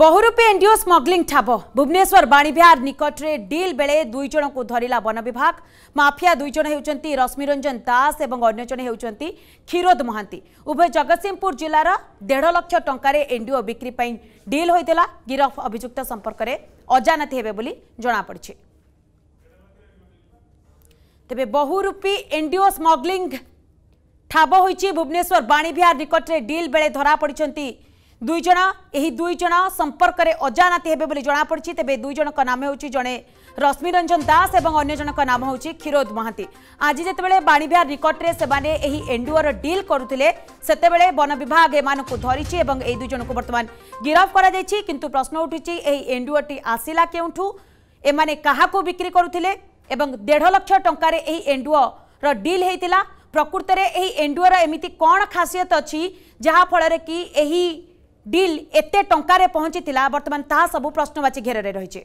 बहुरूपी एनडीओ स्मग्लिंग ठाब भुवनेश्वर बाणीबिहार निकटने डिल बेले दुई जन को धरला वन विभाग मफिया दुई जन होती रश्मिरंजन दास और अगर जन होती क्षीरोद महांती उभय जगतसिंहपुर जिलार देढ़ लक्ष टकर एनडीओ बिक्री डिल होता गिरफ अभियुक्त संपर्क में अजानती हे जमापड़ तेज बहुरूपी एनडीओ स्मग्लिंग ठाब हो भुवनेश्वर बाणीबिहार निकटने डिल बेले धरा पड़ते ଦୁଇ ଜଣ ଏହି ଦୁଇ ଜଣ ସମ୍ପର୍କରେ ଅଜାନାତି ହେବେ ବୋଲି ଜଣାପଡ଼ିଛି ତେବେ ଦୁଇ ଜଣଙ୍କ ନାମ ହେଉଛି ଜଣେ ରଶ୍ମି ରଞ୍ଜନ ଦାସ ଏବଂ ଅନ୍ୟ ଜଣଙ୍କ ନାମ ହେଉଛି କ୍ଷୀରୋଦ ମହାନ୍ତି ଆଜି ଯେତେବେଳେ ବାଣୀବିହାର ନିକଟରେ ସେମାନେ ଏହି ଏନ୍ଡିଓର ଡିଲ୍ କରୁଥିଲେ ସେତେବେଳେ ବନ ବିଭାଗ ଏମାନଙ୍କୁ ଧରିଛି ଏବଂ ଏହି ଦୁଇ ଜଣଙ୍କୁ ବର୍ତ୍ତମାନ ଗିରଫ କରାଯାଇଛି କିନ୍ତୁ ପ୍ରଶ୍ନ ଉଠିଛି ଏହି ଏନ୍ଡିଓଟି ଆସିଲା କେଉଁଠୁ ଏମାନେ କାହାକୁ ବିକ୍ରି କରୁଥିଲେ ଏବଂ ଦେଢ଼ ଲକ୍ଷ ଟଙ୍କାରେ ଏହି ଏନ୍ଡିଓର ଡିଲ୍ ହେଇଥିଲା ପ୍ରକୃତରେ ଏହି ଏନ୍ଡିଓର ଏମିତି କ'ଣ ଖାସିୟତ ଅଛି ଯାହାଫଳରେ କି ଏହି ডিল এতে টঙ্কার পৌঁছি বর্তমান তাহা সবু প্রশ্নবাচী ঘেরে রয়েছে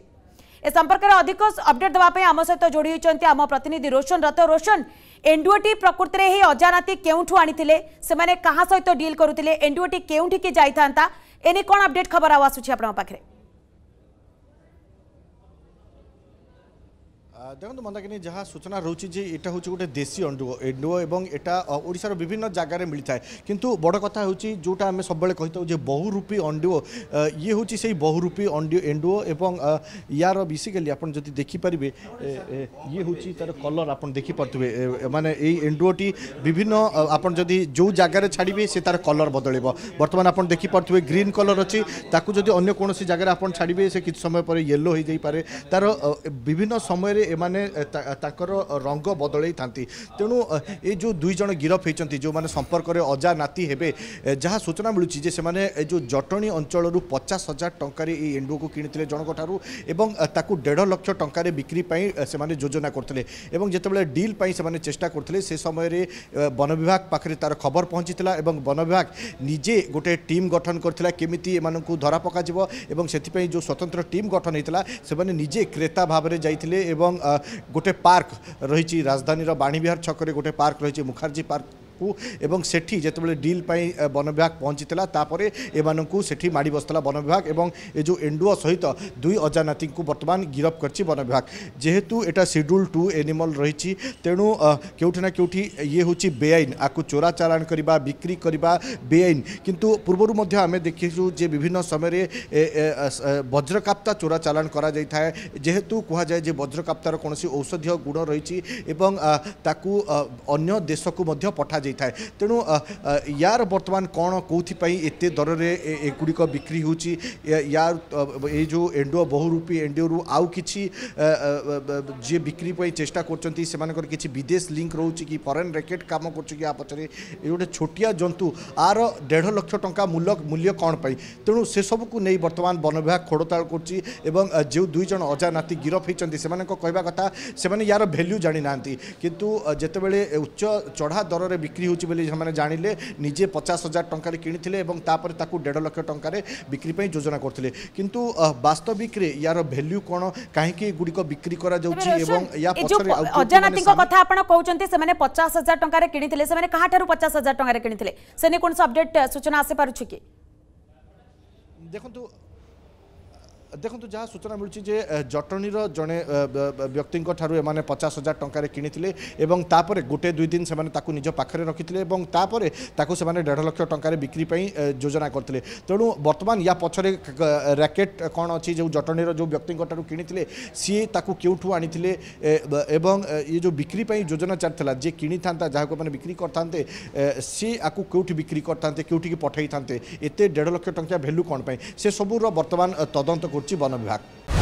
এ সম্পর্কের অধিক অপডেট দেওয়া আম সহ যোড়ি হয়েছেন আম প্রতিনিধি রোশন রথ রোশন এনডিওটি প্রকৃতিরে এই অজানাতি কেউঠু আনিলে সে কাহা সহ ডিল করুলে এনডিওটি কেউঠিকি যাই এনে কোণ আপডেট খবর আসুচি আপনার পাখে দেখুন মন্দাকিনী যা সূচনা রয়েছে যে এটা হচ্ছে গোটে দেশী এন্ডুও এন্ডুও এবং এটা ওড়শার বিভিন্ন জায়গায় মিলি থাকে কিন্তু বড় কথা হচ্ছে যেটা আমি সবুলে কহিথাও যে বহুরূপী অন্ডুও ইয়ে হচ্ছে সেই বহুরূপী অন্ডিও এন্ডুও এবং ইয়ার বেসিকালি আপনার যদি দেখিপারে ইয়ে হচ্ছে তার কলর আপনার দেখিপারে মানে এই এন্ডুওটি বিভিন্ন আপনার যদি যে জায়গায় ছাড়বে সে তার কলর বদলব বর্তমানে আপনার দেখিপারে গ্রিন কলর অছি তাকে যদি অন্য কোণী জায়গায় আপনার ছাড়বে সে কিছু সময় পরে ইয়েলো হয়ে যাইপরে তার বিভিন্ন সময়ের ଏମାନେ ତାଙ୍କର ରଙ୍ଗ ବଦଳେଇଥାନ୍ତି ତେଣୁ ଏ ଯେଉଁ ଦୁଇ ଜଣ ଗିରଫ ହୋଇଛନ୍ତି ଯେଉଁମାନେ ସମ୍ପର୍କରେ ଅଜା ନାତି ହେବେ ଯାହା ସୂଚନା ମିଳୁଛି ଯେ ସେମାନେ ଏ ଯେଉଁ ଜଟଣୀ ଅଞ୍ଚଳରୁ ପଚାଶ ହଜାର ଟଙ୍କାରେ ଏଇ ଏଣ୍ଡୁଅକୁ କିଣିଥିଲେ ଜଣଙ୍କଠାରୁ ଏବଂ ତାକୁ ଦେଢ଼ ଲକ୍ଷ ଟଙ୍କାରେ ବିକ୍ରି ପାଇଁ ସେମାନେ ଯୋଜନା କରୁଥିଲେ ଏବଂ ଯେତେବେଳେ ଡିଲ୍ ପାଇଁ ସେମାନେ ଚେଷ୍ଟା କରୁଥିଲେ ସେ ସମୟରେ ବନ ବିଭାଗ ପାଖରେ ତାର ଖବର ପହଞ୍ଚିଥିଲା ଏବଂ ବନ ବିଭାଗ ନିଜେ ଗୋଟେ ଟିମ୍ ଗଠନ କରିଥିଲା କେମିତି ଏମାନଙ୍କୁ ଧରା ପକାଯିବ ଏବଂ ସେଥିପାଇଁ ଯେଉଁ ସ୍ୱତନ୍ତ୍ର ଟିମ୍ ଗଠନ ହୋଇଥିଲା ସେମାନେ ନିଜେ କ୍ରେତା ଭାବରେ ଯାଇଥିଲେ ଏବଂ গোটে পার্ক রয়েছে রাজধানীর বাণীবিহার ছকরে গোটে পার্ক রয়েছে মুখার্জী পার্ক को एवं सेठी जेतबेले डील वन विभाग पहुंचीला तापर एमानू सेठी माड़ी बसला वन विभाग एवं ए जो एंडुओ सहित दुई अजाना बर्तमान गिरफ्त कर वन विभाग जेहेतु एटा सिड्यूल टू एनिमल रही तेणु क्योंठना के ये हूँ बेआईन आपको चोरा चलाण करवा बिक्री करवा बेआईन कितु पूर्वर आम देखीचु विभिन्न समय वज्रकाप्ता चोरा चलाण कराए जेहेतु कहुए जे वज्रकाप्तार कौन औषधीय गुण रही अन्य देश को पठाई କୁହାଯାଇଥାଏ ତେଣୁ ୟାର ବର୍ତ୍ତମାନ କ'ଣ କେଉଁଥିପାଇଁ ଏତେ ଦରରେ ଏଗୁଡ଼ିକ ବିକ୍ରି ହେଉଛି ୟାର ଏଇ ଯେଉଁ ଏଣ୍ଡୁଅ ବହୁରୂପୀ ଏଣ୍ଡିଓରୁ ଆଉ କିଛି ଯିଏ ବିକ୍ରି ପାଇଁ ଚେଷ୍ଟା କରୁଛନ୍ତି ସେମାନଙ୍କର କିଛି ବିଦେଶ ଲିଙ୍କ୍ ରହୁଛି କି ଫରେନ୍ ରାକେଟ୍ କାମ କରୁଛି କି ଆ ପଛରେ ଏ ଗୋଟେ ଛୋଟିଆ ଜନ୍ତୁ ଆର ଦେଢ଼ ଲକ୍ଷ ଟଙ୍କା ମୂଲ୍ୟ ମୂଲ୍ୟ କ'ଣ ପାଇଁ ତେଣୁ ସେସବୁକୁ ନେଇ ବର୍ତ୍ତମାନ ବନ ବିଭାଗ ଖୋଡ଼ତାଳ କରୁଛି ଏବଂ ଯେଉଁ ଦୁଇ ଜଣ ଅଜାନାତି ଗିରଫ ହୋଇଛନ୍ତି ସେମାନଙ୍କ କହିବା କଥା ସେମାନେ ୟାର ଭ୍ୟାଲ୍ୟୁ ଜାଣିନାହାନ୍ତି କିନ୍ତୁ ଯେତେବେଳେ ଉଚ୍ଚ ଚଢ଼ା ଦରରେ ବିକ୍ରି बिक्री होने जाने निजे पचास हजार टकर किपर देढ़ लक्ष ट बिक्री योजना करते कि बास्तविक यार भैल्यू कौन कहीं गुड़िक बिक्री कर पचास हजार टकरे कि पचास हजार टकर सूचना आसी देखो ଦେଖନ୍ତୁ ଯାହା ସୂଚନା ମିଳୁଛି ଯେ ଜଟଣୀର ଜଣେ ବ୍ୟକ୍ତିଙ୍କ ଠାରୁ ଏମାନେ ପଚାଶ ହଜାର ଟଙ୍କାରେ କିଣିଥିଲେ ଏବଂ ତାପରେ ଗୋଟେ ଦୁଇ ଦିନ ସେମାନେ ତାକୁ ନିଜ ପାଖରେ ରଖିଥିଲେ ଏବଂ ତାପରେ ତାକୁ ସେମାନେ ଦେଢ଼ ଲକ୍ଷ ଟଙ୍କାରେ ବିକ୍ରି ପାଇଁ ଯୋଜନା କରିଥିଲେ ତେଣୁ ବର୍ତ୍ତମାନ ୟା ପଛରେ ରାକେଟ୍ କ'ଣ ଅଛି ଯେଉଁ ଜଟଣୀର ଯେଉଁ ବ୍ୟକ୍ତିଙ୍କ ଠାରୁ କିଣିଥିଲେ ସିଏ ତାକୁ କେଉଁଠୁ ଆଣିଥିଲେ ଏବଂ ଇଏ ଯେଉଁ ବିକ୍ରି ପାଇଁ ଯୋଜନା ଚାଲିଥିଲା ଯିଏ କିଣିଥାନ୍ତା ଯାହାକୁ ଏମାନେ ବିକ୍ରି କରିଥାନ୍ତେ ସିଏ ଆକୁ କେଉଁଠି ବିକ୍ରି କରିଥାନ୍ତେ କେଉଁଠିକି ପଠାଇଥାନ୍ତେ ଏତେ ଦେଢ଼ ଲକ୍ଷ ଟଙ୍କା ଭ୍ୟାଲ୍ୟୁ କ'ଣ ପାଇଁ ସେସବୁର ବର୍ତ୍ତମାନ ତଦନ୍ତ କରୁଛି করছি বন বিভাগ